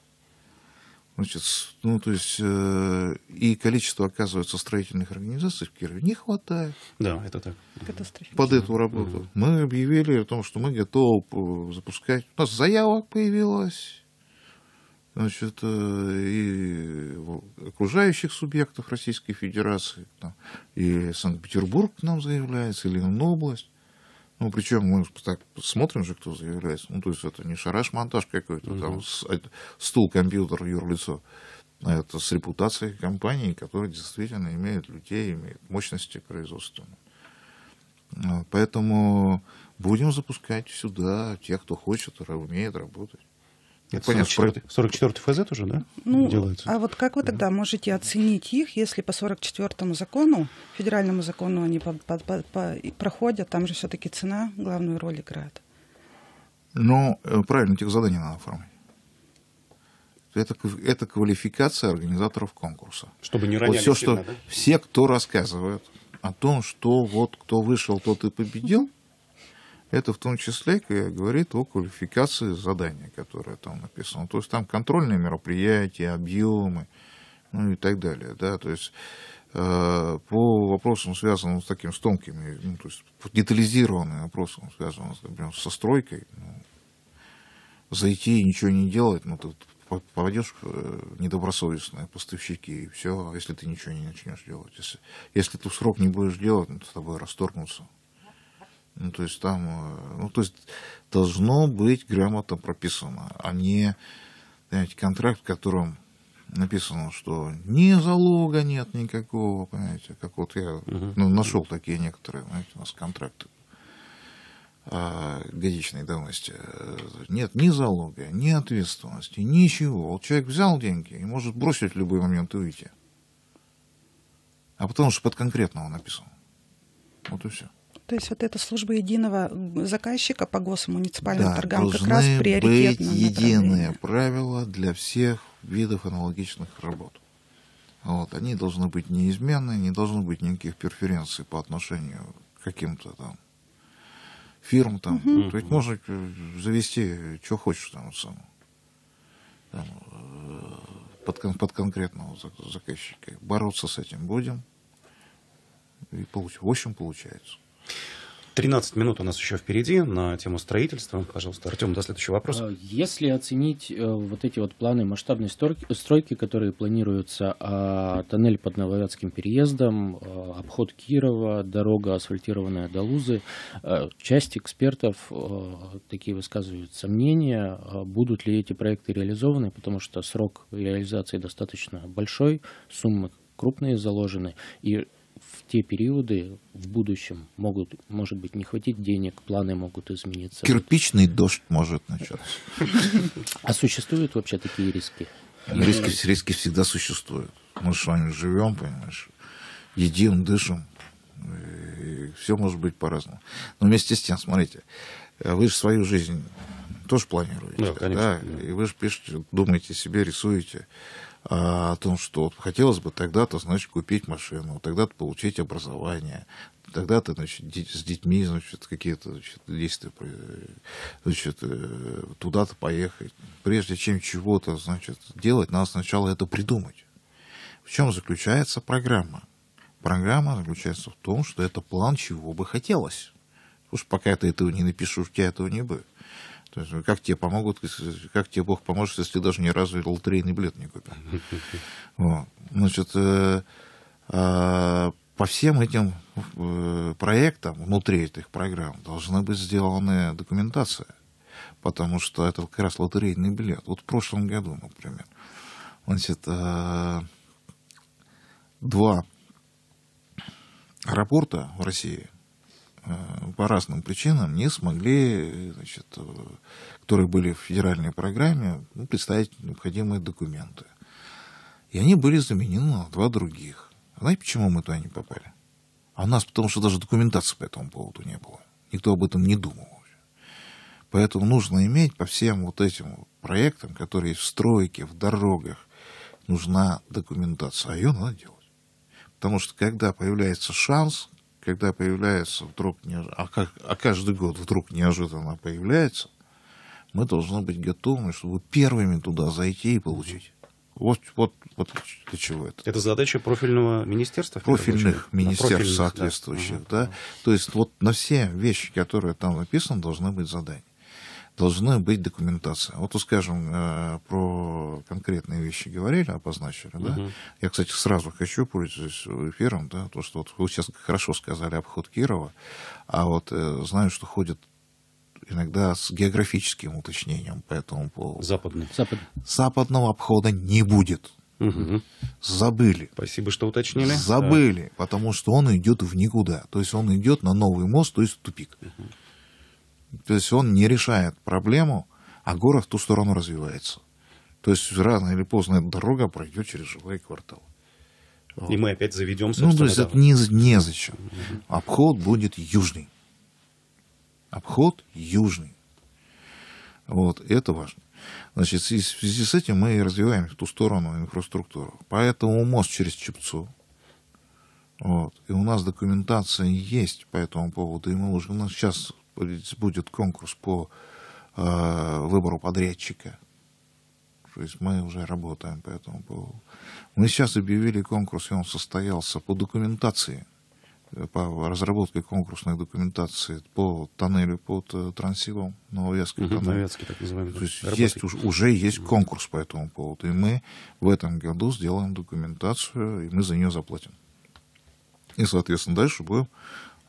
Значит, ну, то есть, э, и количество, оказывается, строительных организаций в Кирове не хватает. Да, это так. Катастрофично. Под эту работу. Угу. Мы объявили о том, что мы готовы э, запускать. У нас заявок появилось значит, э, и окружающих субъектов Российской Федерации, там, и Санкт-Петербург к нам заявляется, или область. Ну, причем мы так смотрим же, кто заявляется. Ну, то есть это не шараш-монтаж какой-то, угу. там стул, компьютер, юрлицо. Это с репутацией компании, которая действительно имеет людей, имеет мощности производственные. Э, поэтому будем запускать сюда тех, кто хочет, умеет работать. Это 44, 44 ФЗ тоже, да? Ну, делается. А вот как вы тогда можете оценить их, если по 44 закону, федеральному закону они по, по, по, по, проходят, там же все-таки цена главную роль играет? Ну, э, правильно, тех заданий надо оформить. Это, это квалификация организаторов конкурса. Чтобы не ронялись вот все, что, да? Все, кто рассказывает о том, что вот кто вышел, тот и победил, это в том числе говорит о квалификации задания, которое там написано. То есть там контрольные мероприятия, объемы, ну и так далее. Да? То есть э, по вопросам, связанным с таким с тонкими, ну, то есть детализированным вопросом, связанным, например, со стройкой, ну, зайти и ничего не делать, ну, тут попадешь в э, недобросовестные поставщики, и все, а если ты ничего не начнешь делать. Если, если ты в срок не будешь делать, ну, с тобой расторгнутся. Ну, то есть там, э, ну, то есть должно быть грамотно прописано, а не понимаете, контракт, в котором написано, что ни залога нет никакого, понимаете, как вот я ну, нашел такие некоторые, знаете, у нас контракты а, годичной давности. Э, нет ни залога, ни ответственности, ничего. Вот человек взял деньги и может бросить в любой момент и уйти. А потому что под конкретного написано. Вот и все. То есть вот эта служба единого заказчика по госмуниципальным да, торгам как раз приоритетно. Быть единые правила для всех видов аналогичных работ. Вот, они должны быть неизменны, не должно быть никаких преференций по отношению к каким-то там фирм. Там. Угу. То есть можно э, завести, что хочешь там, сам, там э, под, под конкретного заказчика. Бороться с этим будем. И получ... В общем, получается. 13 минут у нас еще впереди на тему строительства. Пожалуйста, Артем, до следующего вопроса. Если оценить э, вот эти вот планы масштабной стройки, которые планируются, а, тоннель под Нововятским переездом, а, обход Кирова, дорога асфальтированная до Лузы, а, часть экспертов такие высказывают сомнения, будут ли эти проекты реализованы, потому что срок реализации достаточно большой, суммы крупные заложены, и в те периоды в будущем могут, может быть, не хватить денег, планы могут измениться. Кирпичный дождь может начаться. А существуют вообще такие риски? Ну, риски, риски всегда существуют. Мы с вами живем, понимаешь, едим, дышим. И все может быть по-разному. Но вместе с тем, смотрите, вы же свою жизнь тоже планируете. Да, конечно, да? да. И вы же пишете, думаете себе, рисуете. А, о том, что вот хотелось бы тогда-то, значит, купить машину, тогда-то получить образование, тогда то значит, с детьми, значит, какие-то значит, действия, значит, э, туда-то поехать. Прежде чем чего-то, значит, делать, надо сначала это придумать. В чем заключается программа? Программа заключается в том, что это план, чего бы хотелось. Уж пока ты этого не напишешь, у тебя этого не будет как тебе помогут, как тебе Бог поможет, если ты даже ни разу лотерейный билет не купил. Вот. Значит, э, э, по всем этим э, проектам внутри этих программ должна быть сделана документация, потому что это как раз лотерейный билет. Вот в прошлом году, например, значит, э, два аэропорта в России – Э, по разным причинам не смогли, значит, э, которые были в федеральной программе, ну, представить необходимые документы. И они были заменены на два других. А знаете, почему мы туда не попали? А у нас потому что даже документации по этому поводу не было. Никто об этом не думал. Поэтому нужно иметь по всем вот этим проектам, которые в стройке, в дорогах, нужна документация, а ее надо делать. Потому что когда появляется шанс когда появляется вдруг, не, а, как, а каждый год вдруг неожиданно появляется, мы должны быть готовы, чтобы первыми туда зайти и получить. Вот, вот, вот для чего это. Это задача профильного министерства? Профильных министерств профильных, соответствующих, да. да. Угу. То есть вот на все вещи, которые там написаны, должны быть задания должна быть документация. Вот, ну, скажем, э, про конкретные вещи говорили, обозначили, да. Угу. Я, кстати, сразу хочу, пользуясь эфиром, да, то, что вот вы сейчас хорошо сказали обход Кирова, а вот э, знаю, что ходят иногда с географическим уточнением по этому поводу. Западный. Западный. Западного обхода не будет. Угу. Забыли. Спасибо, что уточнили. Забыли, да. потому что он идет в никуда. То есть он идет на новый мост, то есть в тупик. Угу. То есть он не решает проблему, а город в ту сторону развивается. То есть рано или поздно эта дорога пройдет через жилые кварталы. Вот. И мы опять заведем, Ну, то есть да. это не, незачем. Угу. Обход будет южный. Обход южный. Вот, это важно. Значит, в связи с этим мы развиваем в ту сторону инфраструктуру. Поэтому мост через Чепцу. Вот. И у нас документация есть по этому поводу, и мы уже у нас сейчас будет конкурс по э, выбору подрядчика. То есть мы уже работаем по этому поводу. Мы сейчас объявили конкурс, и он состоялся по документации, э, по разработке конкурсной документации по тоннелю под э, Трансилом, Нововятский угу, тоннель. Нововятский, так называемый. То есть есть, уже, уже есть конкурс по этому поводу. И мы в этом году сделаем документацию, и мы за нее заплатим. И, соответственно, дальше будем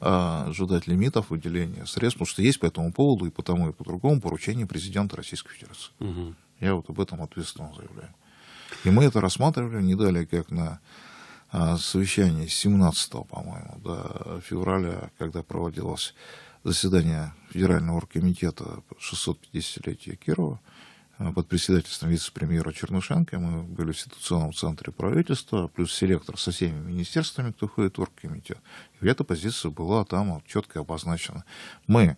а, ожидать лимитов выделения средств, потому что есть по этому поводу и по тому, и по другому поручение президента Российской Федерации. Угу. Я вот об этом ответственно заявляю. И мы это рассматривали не далее, как на а, совещании 17, по-моему, до февраля, когда проводилось заседание Федерального оргкомитета 650-летия Кирова, Э, под председательством вице-премьера Чернушенко. Мы были в ситуационном центре правительства, плюс селектор со всеми министерствами, кто ходит в оргкомитет. И эта позиция была там четко обозначена. Мы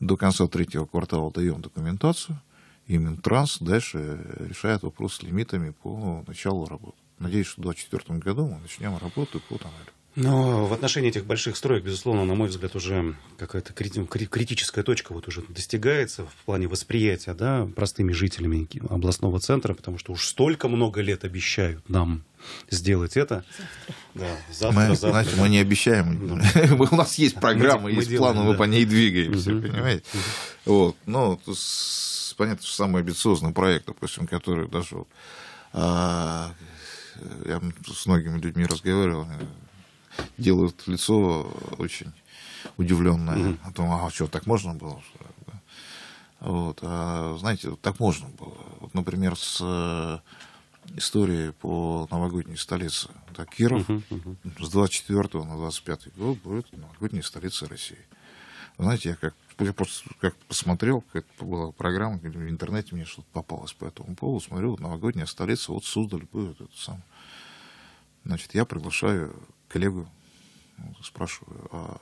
до конца третьего квартала даем документацию, и Минтранс дальше решает вопрос с лимитами по началу работы. Надеюсь, что в 2024 году мы начнем работу по тоннелю. Но в отношении этих больших строек, безусловно, на мой взгляд, уже какая-то критическая точка вот уже достигается в плане восприятия да, простыми жителями областного центра, потому что уж столько много лет обещают нам сделать это. Да, завтра, мы, завтра. Значит, да. мы не обещаем. Ну, да. У нас есть программа, мы, есть мы план, делаем, мы да. по ней двигаемся, угу. понимаете? Угу. Вот. Ну, понятно, что самый амбициозный проект, допустим, который даже... Вот, а, я с многими людьми разговаривал, делают лицо очень удивленное. Mm-hmm. О том, а что, «А, так можно было? Вот, а, знаете, так можно было. Вот, например, с э, истории по новогодней столице. Да, Киров uh-huh, uh-huh. с 24 на 25 год будет новогодней столицей России. Знаете, я как я просто как посмотрел, как была программа, в интернете мне что-то попалось по этому поводу, смотрю, вот новогодняя столица, вот Суздаль будет, это сам. Значит, я приглашаю коллегу, спрашиваю, а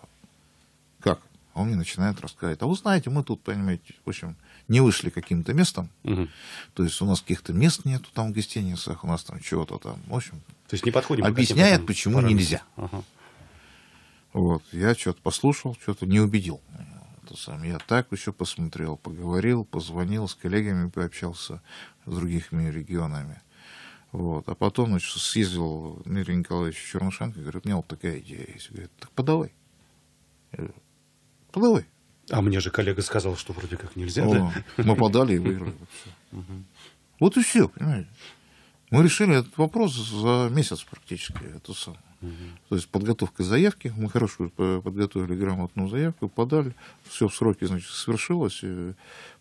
как? Он мне начинает рассказывать, а вы знаете, мы тут, понимаете, в общем, не вышли каким-то местом, угу. то есть у нас каких-то мест нету там в гостиницах, у нас там чего-то там, в общем. То есть не подходим. Объясняет, почему параметрам. нельзя. Ага. Вот, я что-то послушал, что-то не убедил. сам. Я так еще посмотрел, поговорил, позвонил, с коллегами пообщался, с другими регионами. Вот. А потом значит, съездил Дмитрий Николаевич Чернышенко и говорит, у меня вот такая идея есть. Говорит, так подавай. подавай. А мне же коллега сказал, что вроде как нельзя, О, да? Мы подали и выиграли. Вот и все, понимаете? Мы решили этот вопрос за месяц практически, это самое. Угу. То есть подготовка заявки, мы хорошо подготовили грамотную заявку, подали, все в сроке, значит, свершилось,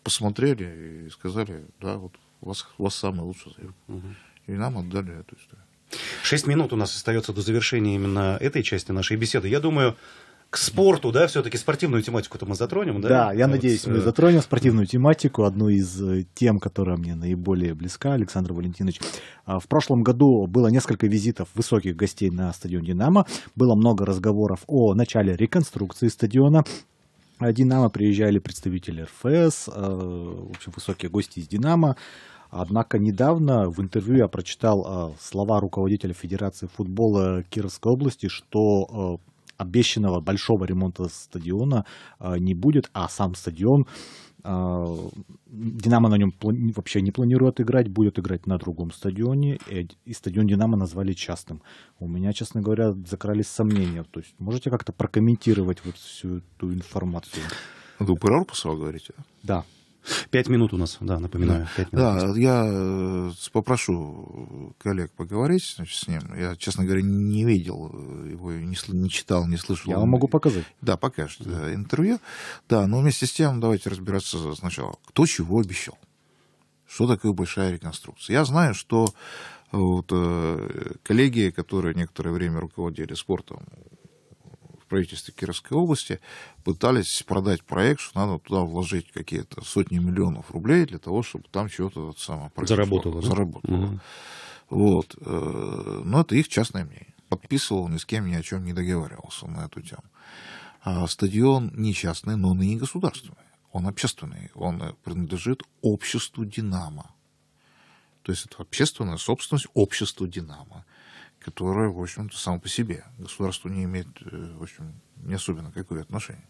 посмотрели и сказали, да, вот у вас, у вас самая лучшая заявка. Угу. И нам отдали эту историю. Шесть минут у нас остается до завершения именно этой части нашей беседы. Я думаю, к спорту, да, все-таки спортивную тематику-то мы затронем, да? Да, я вот. надеюсь, мы э, затронем спортивную тематику, одну из э, тем, которая мне наиболее близка, Александр Валентинович. А, в прошлом году было несколько визитов высоких гостей на стадион «Динамо», было много разговоров о начале реконструкции стадиона, а «Динамо» приезжали представители РФС, э, в общем, высокие гости из «Динамо», Однако недавно в интервью я прочитал э, слова руководителя Федерации футбола Кировской области, что э, обещанного большого ремонта стадиона э, не будет, а сам стадион Динамо на нем вообще не планирует играть, будет играть на другом стадионе, и стадион Динамо назвали частным. У меня, честно говоря, закрались сомнения. То есть можете как-то прокомментировать вот всю эту информацию? Вы про Орпусова говорите? Да. Пять минут у нас, да, напоминаю. Да, да я э, попрошу коллег поговорить значит, с ним. Я, честно говоря, не видел э, его, не, не читал, не слышал. Я вам могу показать. Да, покажешь да. Э, интервью. Да, но вместе с тем давайте разбираться сначала. Кто чего обещал? Что такое большая реконструкция? Я знаю, что вот, коллеги, которые некоторое время руководили спортом правительстве Кировской области пытались продать проект, что надо туда вложить какие-то сотни миллионов рублей для того, чтобы там чего-то самое заработало. Да? заработало. Угу. Вот. Э, но это их частное мнение. Подписывал, ни с кем ни о чем не договаривался на эту тему. А стадион не частный, но он и не государственный. Он общественный. Он принадлежит обществу «Динамо». То есть это общественная собственность обществу «Динамо» которое в общем-то, само по себе государство не имеет, э, в общем, не особенно какое отношение.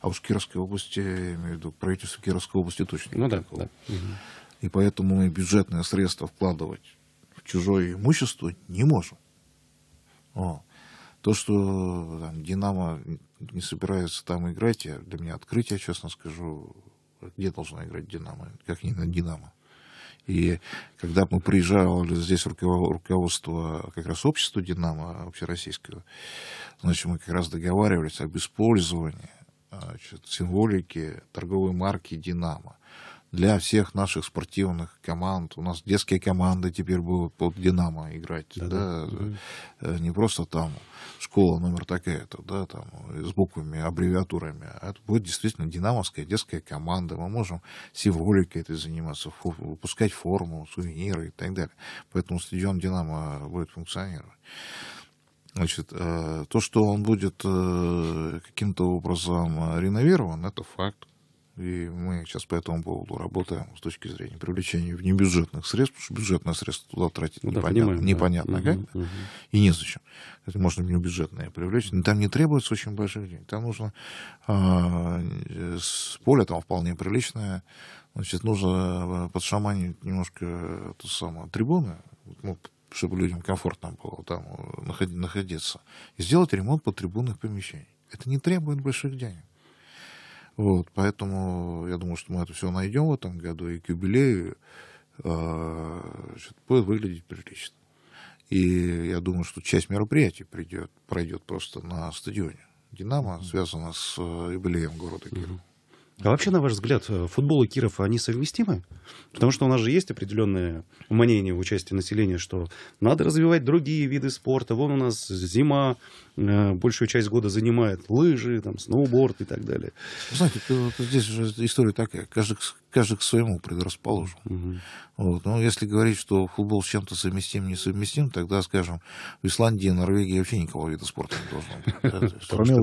А уж в Кировской области, я имею в виду, правительство Кировской области точно ну, да, да. И поэтому мы бюджетные средства вкладывать в чужое имущество не можем. О. То, что там, Динамо не собирается там играть, для меня открытие, честно скажу, где должна играть Динамо, как не на Динамо. И когда мы приезжали здесь руководство как раз общества «Динамо» общероссийского, значит, мы как раз договаривались об использовании значит, символики торговой марки «Динамо» для всех наших спортивных команд. У нас детские команды теперь будут под Динамо играть. Да, да? Э, не просто там школа номер такая-то, да, там с буквами, аббревиатурами. А это будет действительно динамовская детская команда. Мы можем севроликой этой заниматься, выпускать форму, сувениры и так далее. Поэтому стадион Динамо будет функционировать. Значит, э, то, что он будет э, каким-то образом реновирован, это факт. И мы сейчас по этому поводу работаем с точки зрения привлечения внебюджетных средств, потому что бюджетные средства туда тратить ну, непонятно, понимаем, непонятно да. как, угу, угу. и незачем. Это можно внебюджетные привлечь. Но там не требуется очень больших денег. Там нужно а, с поля там вполне приличное. Значит, нужно а, подшаманить немножко ту самую трибуны, ну, чтобы людям комфортно было там э, находиться. И сделать ремонт под трибунных помещений. Это не требует больших денег. Вот, поэтому я думаю, что мы это все найдем в этом году, и к юбилею э, будет выглядеть прилично. И я думаю, что часть мероприятий придет, пройдет просто на стадионе. Динамо связано с э, юбилеем города Кирова. Mm-hmm. А вообще, на ваш взгляд, э, футбол и Киров, они совместимы? Потому что у нас же есть определенное мнение в участии населения, что надо развивать другие виды спорта. Вон у нас зима, э, большую часть года занимает лыжи, там, сноуборд и так далее. Знаете, здесь же история такая. Каждый, каждый к своему предрасположен. Угу. Вот. Но если говорить, что футбол с чем-то совместим, несовместим, тогда, скажем, в Исландии, Норвегии вообще никакого вида спорта не должно быть. Кроме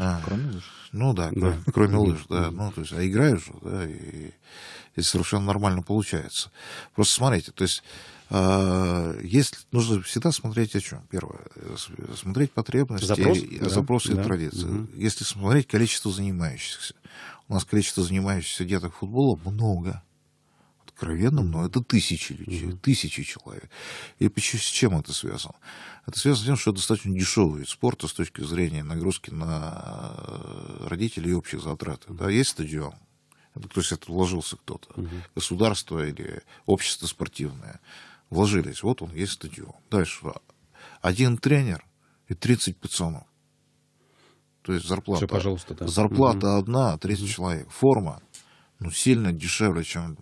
а. лыж. Ну да, кроме лыж, да. Ну, то есть, а играешь, да, и совершенно нормально получается. Просто смотрите, то есть а, есть нужно всегда смотреть о чем? Первое, э, смотреть потребности, Запрос, да, запросы да, и традиции. Угу. Если смотреть количество занимающихся, у нас количество занимающихся деток футбола много откровенно, но это тысячи людей, mm тысячи человек. И почему, с чем это связано? Это связано с тем, что это достаточно дешевый вид спорта с точки зрения нагрузки на э, родителей и общих затрат. Да, есть стадион, то есть это вложился кто-то, mm государство или общество спортивное вложились. Вот он, есть стадион. Дальше один тренер и 30 пацанов. То есть зарплата, Все, пожалуйста, да. зарплата угу. одна, 30 угу. человек. Форма ну, сильно дешевле, чем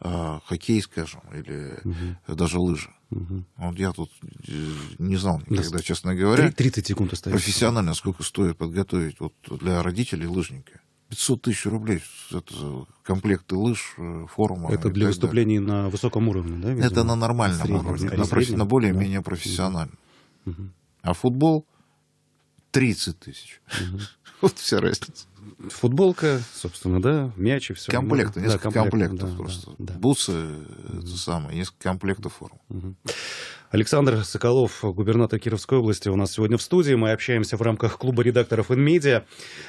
э, хоккей, скажем, или угу. даже лыжи. Угу. Вот я тут э, не знал никогда, да. честно говоря. 30 секунд остается. Профессионально сколько стоит подготовить вот для родителей лыжника. 500 тысяч рублей это комплекты лыж, э, форума. Это для выступлений на высоком уровне, да? Видимо? Это на нормальном среднем, уровне, на, профи- на более-менее да? профессиональном. Угу. А футбол 30 тысяч. Угу. вот вся разница. Футболка, собственно, да, мяч и все. Комплекты, ну, несколько да, комплектов, комплектов да, просто. Да, да. Бусы, mm это самое, несколько комплектов форм. Александр Соколов, губернатор Кировской области, у нас сегодня в студии. Мы общаемся в рамках клуба редакторов InMedia.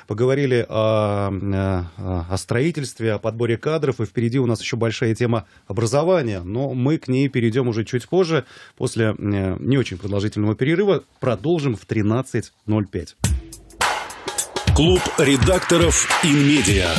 Поговорили о, э, о строительстве, о подборе кадров, и впереди у нас еще большая тема образования. Но мы к ней перейдем уже чуть позже, после э, не очень продолжительного перерыва. Продолжим в 13.05. Клуб редакторов «Инмедиа».